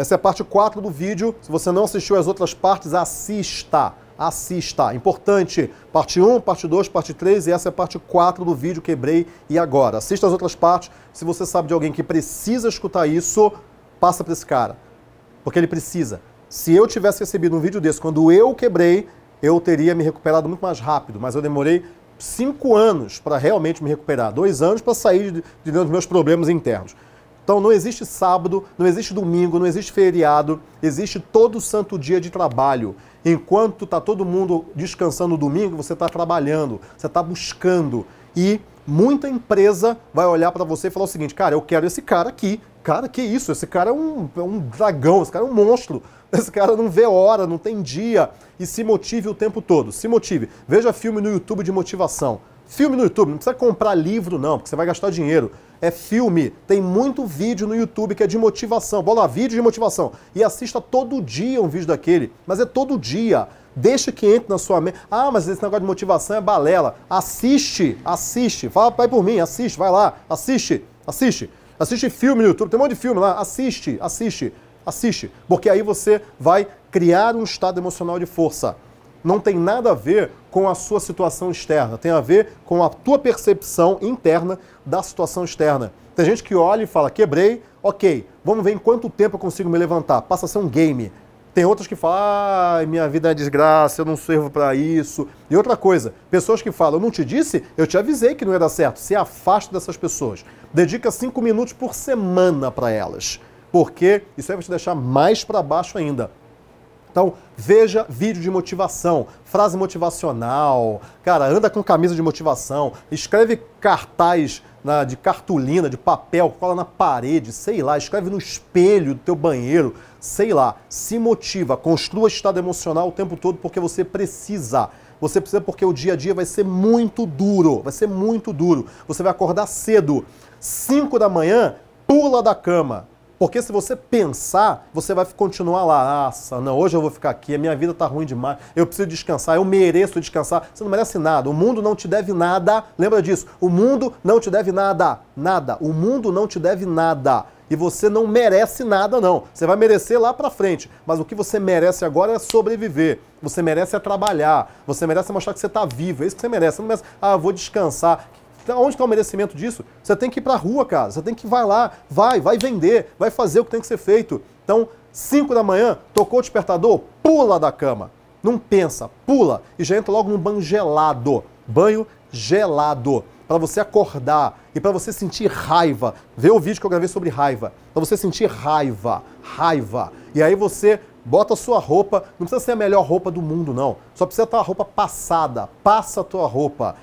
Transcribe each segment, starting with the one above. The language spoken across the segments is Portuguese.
Essa é a parte 4 do vídeo. Se você não assistiu as outras partes, assista. Assista. Importante. Parte 1, parte 2, parte 3 e essa é a parte 4 do vídeo Quebrei e Agora. Assista as outras partes. Se você sabe de alguém que precisa escutar isso, passa para esse cara. Porque ele precisa. Se eu tivesse recebido um vídeo desse quando eu quebrei, eu teria me recuperado muito mais rápido. Mas eu demorei cinco anos para realmente me recuperar. Dois anos para sair de, de dentro dos meus problemas internos. Então não existe sábado, não existe domingo, não existe feriado, existe todo santo dia de trabalho. Enquanto está todo mundo descansando no domingo, você está trabalhando, você está buscando. E muita empresa vai olhar para você e falar o seguinte: cara, eu quero esse cara aqui. Cara, que isso? Esse cara é um, é um dragão, esse cara é um monstro. Esse cara não vê hora, não tem dia. E se motive o tempo todo. Se motive. Veja filme no YouTube de motivação. Filme no YouTube, não precisa comprar livro, não, porque você vai gastar dinheiro. É filme, tem muito vídeo no YouTube que é de motivação. Bola, vídeo de motivação. E assista todo dia um vídeo daquele, mas é todo dia. Deixa que entre na sua mente. Ah, mas esse negócio de motivação é balela. Assiste, assiste. Fala, vai por mim, assiste, vai lá, assiste, assiste. Assiste filme no YouTube, tem um monte de filme lá. Assiste, assiste, assiste. Porque aí você vai criar um estado emocional de força. Não tem nada a ver com a sua situação externa, tem a ver com a tua percepção interna da situação externa. Tem gente que olha e fala: quebrei, ok, vamos ver em quanto tempo eu consigo me levantar. Passa a ser um game. Tem outras que falam, ah, minha vida é desgraça, eu não servo para isso. E outra coisa, pessoas que falam, eu não te disse, eu te avisei que não ia dar certo. Se afasta dessas pessoas. Dedica cinco minutos por semana para elas. Porque isso aí vai te deixar mais para baixo ainda. Então, veja vídeo de motivação, frase motivacional, cara, anda com camisa de motivação, escreve cartaz na, de cartolina, de papel, cola na parede, sei lá, escreve no espelho do teu banheiro, sei lá. Se motiva, construa estado emocional o tempo todo porque você precisa. Você precisa porque o dia a dia vai ser muito duro, vai ser muito duro. Você vai acordar cedo, 5 da manhã, pula da cama, porque se você pensar, você vai continuar lá, ah, não, hoje eu vou ficar aqui, a minha vida tá ruim demais, eu preciso descansar, eu mereço descansar. Você não merece nada. O mundo não te deve nada. Lembra disso? O mundo não te deve nada. Nada. O mundo não te deve nada. E você não merece nada, não. Você vai merecer lá para frente. Mas o que você merece agora é sobreviver. Você merece é trabalhar. Você merece mostrar que você está vivo. É isso que você merece. Você não merece, ah, vou descansar. Então, onde está é o merecimento disso? Você tem que ir para a rua, cara. Você tem que vai lá, vai, vai vender, vai fazer o que tem que ser feito. Então, 5 da manhã, tocou o despertador, pula da cama. Não pensa, pula e já entra logo num banho gelado. Banho gelado. Para você acordar e para você sentir raiva. Vê o vídeo que eu gravei sobre raiva. Para você sentir raiva, raiva. E aí você bota a sua roupa, não precisa ser a melhor roupa do mundo, não. Só precisa estar tá a roupa passada. Passa a tua roupa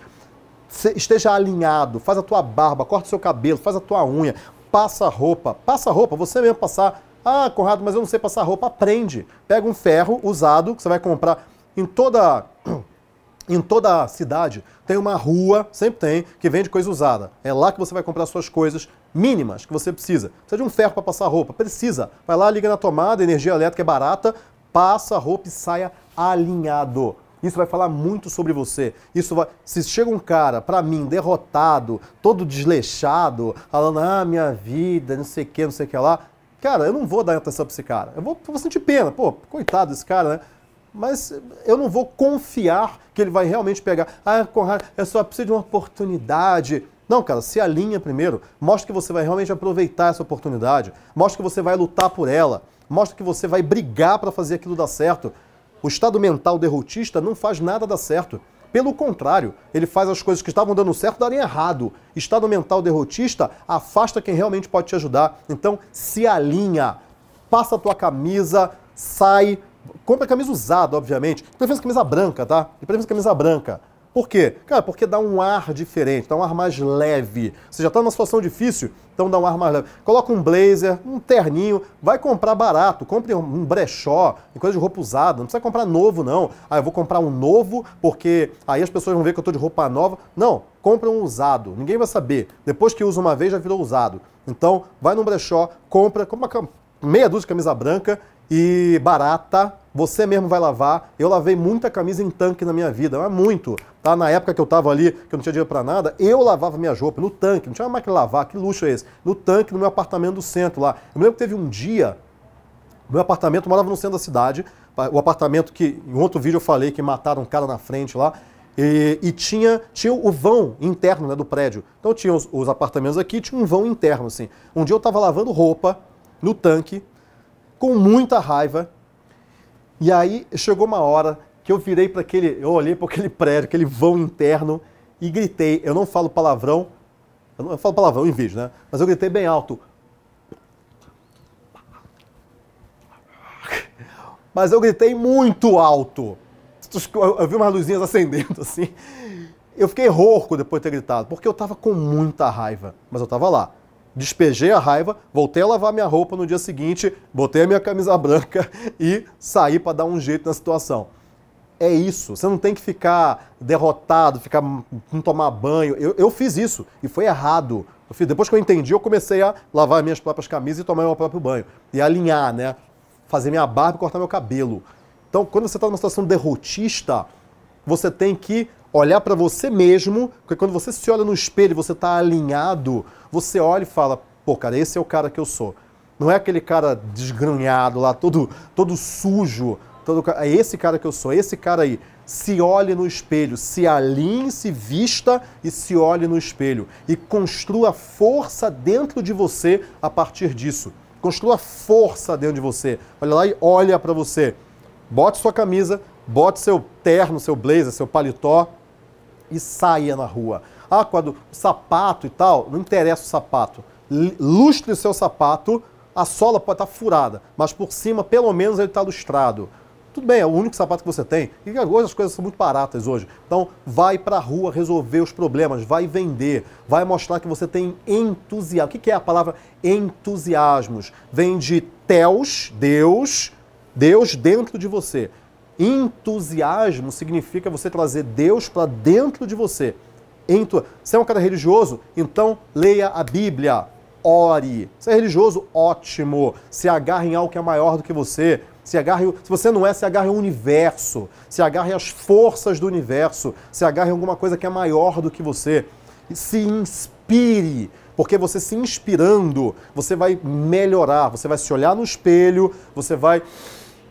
esteja alinhado, faz a tua barba, corta o seu cabelo, faz a tua unha, passa roupa, passa roupa, você mesmo passar. Ah, Conrado, mas eu não sei passar roupa, aprende. Pega um ferro usado que você vai comprar em toda em toda a cidade tem uma rua, sempre tem, que vende coisa usada. É lá que você vai comprar suas coisas mínimas que você precisa. Precisa de um ferro para passar roupa? Precisa. Vai lá, liga na tomada, energia elétrica é barata, passa a roupa e saia alinhado. Isso vai falar muito sobre você. Isso vai... Se chega um cara, para mim, derrotado, todo desleixado, falando, ah, minha vida, não sei o que, não sei o que lá. Cara, eu não vou dar atenção pra esse cara. Eu vou, eu vou sentir pena. Pô, coitado desse cara, né? Mas eu não vou confiar que ele vai realmente pegar. Ah, Conrado, eu só preciso de uma oportunidade. Não, cara, se alinha primeiro. Mostra que você vai realmente aproveitar essa oportunidade. Mostra que você vai lutar por ela. Mostra que você vai brigar para fazer aquilo dar certo. O estado mental derrotista não faz nada dar certo. Pelo contrário, ele faz as coisas que estavam dando certo darem errado. Estado mental derrotista afasta quem realmente pode te ajudar. Então, se alinha, passa a tua camisa, sai, compra camisa usada, obviamente. De preferência camisa branca, tá? De preferência camisa branca. Por quê? Cara, porque dá um ar diferente, dá um ar mais leve. Você já está numa situação difícil, então dá um ar mais leve. Coloca um blazer, um terninho, vai comprar barato, compre um brechó, coisa de roupa usada, não precisa comprar novo não. Ah, eu vou comprar um novo porque aí as pessoas vão ver que eu estou de roupa nova. Não, compra um usado, ninguém vai saber. Depois que usa uma vez já virou usado. Então, vai num brechó, compra, compra uma meia dúzia de camisa branca e barata, você mesmo vai lavar. Eu lavei muita camisa em tanque na minha vida, mas muito. Tá? Na época que eu tava ali, que eu não tinha dinheiro para nada, eu lavava minha roupa no tanque. Não tinha mais máquina de lavar, que luxo é esse? No tanque, no meu apartamento do centro lá. Eu me lembro que teve um dia, meu apartamento, eu morava no centro da cidade, o apartamento que, em outro vídeo eu falei que mataram um cara na frente lá. E, e, tinha, tinha o vão interno né, do prédio. Então tinha os, os, apartamentos aqui, tinha um vão interno, assim. Um dia eu estava lavando roupa no tanque, com muita raiva, e aí chegou uma hora que eu virei para aquele, eu olhei para aquele prédio, aquele vão interno e gritei. Eu não falo palavrão, eu não eu falo palavrão em vídeo, né? Mas eu gritei bem alto. Mas eu gritei muito alto. Eu vi umas luzinhas acendendo assim. Eu fiquei rouco depois de ter gritado, porque eu estava com muita raiva, mas eu estava lá despejei a raiva, voltei a lavar minha roupa no dia seguinte, botei a minha camisa branca e saí para dar um jeito na situação. É isso, você não tem que ficar derrotado, ficar não tomar banho. Eu, eu fiz isso e foi errado. Fiz, depois que eu entendi, eu comecei a lavar minhas próprias camisas e tomar meu próprio banho. E alinhar, né? Fazer minha barba e cortar meu cabelo. Então, quando você está numa situação derrotista, você tem que olhar para você mesmo, porque quando você se olha no espelho, você está alinhado, você olha e fala, pô, cara, esse é o cara que eu sou. Não é aquele cara desgranhado lá, todo, todo sujo, todo, é esse cara que eu sou, é esse cara aí. Se olhe no espelho, se alinhe, se vista e se olhe no espelho. E construa força dentro de você a partir disso. Construa força dentro de você. Olha lá e olha para você. Bote sua camisa, bote seu terno, seu blazer, seu paletó, e saia na rua. Ah, quando o sapato e tal, não interessa o sapato. Lustre o seu sapato, a sola pode estar tá furada, mas por cima, pelo menos, ele está lustrado. Tudo bem, é o único sapato que você tem. E agora as coisas são muito baratas hoje. Então, vai para a rua resolver os problemas, vai vender, vai mostrar que você tem entusiasmo. O que é a palavra entusiasmos? Vem de teus, Deus, Deus dentro de você. Entusiasmo significa você trazer Deus para dentro de você. Entu... Você é um cara religioso? Então leia a Bíblia, ore. Você é religioso? Ótimo. Se agarre em algo que é maior do que você. Se agarre, se você não é, se agarre ao universo. Se agarre às forças do universo. Se agarre em alguma coisa que é maior do que você. E Se inspire porque você se inspirando, você vai melhorar, você vai se olhar no espelho, você vai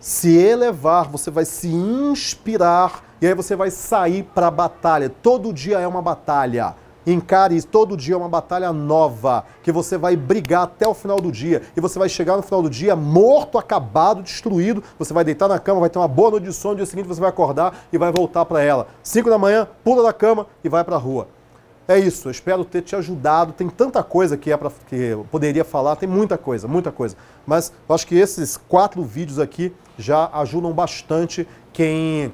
se elevar, você vai se inspirar e aí você vai sair para a batalha. Todo dia é uma batalha. Encare isso, todo dia é uma batalha nova, que você vai brigar até o final do dia. E você vai chegar no final do dia morto, acabado, destruído. Você vai deitar na cama, vai ter uma boa noite de sono, no dia seguinte você vai acordar e vai voltar para ela. 5 da manhã, pula da cama e vai para a rua. É isso, eu espero ter te ajudado. Tem tanta coisa que, é para que eu poderia falar, tem muita coisa, muita coisa. Mas eu acho que esses quatro vídeos aqui já ajudam bastante quem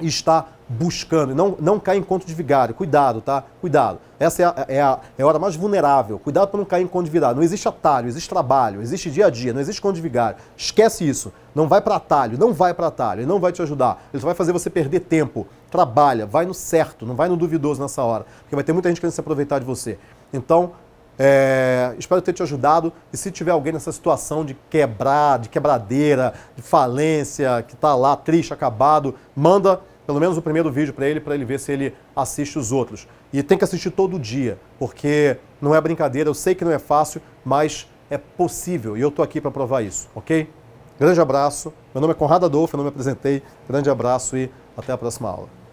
está buscando, não, não caia em conto de vigário. Cuidado, tá? Cuidado. Essa é a, é, a, é a hora mais vulnerável. Cuidado para não cair em conto de vigário. Não existe atalho, existe trabalho, existe dia a dia, não existe conto de vigário. Esquece isso. Não vai para atalho, não vai para atalho. Ele não vai te ajudar. Ele só vai fazer você perder tempo. Trabalha, vai no certo, não vai no duvidoso nessa hora, porque vai ter muita gente querendo se aproveitar de você. Então, é, espero ter te ajudado. E se tiver alguém nessa situação de quebrar, de quebradeira, de falência, que está lá triste, acabado, manda pelo menos o primeiro vídeo para ele, para ele ver se ele assiste os outros. E tem que assistir todo dia, porque não é brincadeira, eu sei que não é fácil, mas é possível e eu estou aqui para provar isso, ok? Grande abraço, meu nome é Conrado Adolfo, eu não me apresentei. Grande abraço e até a próxima aula.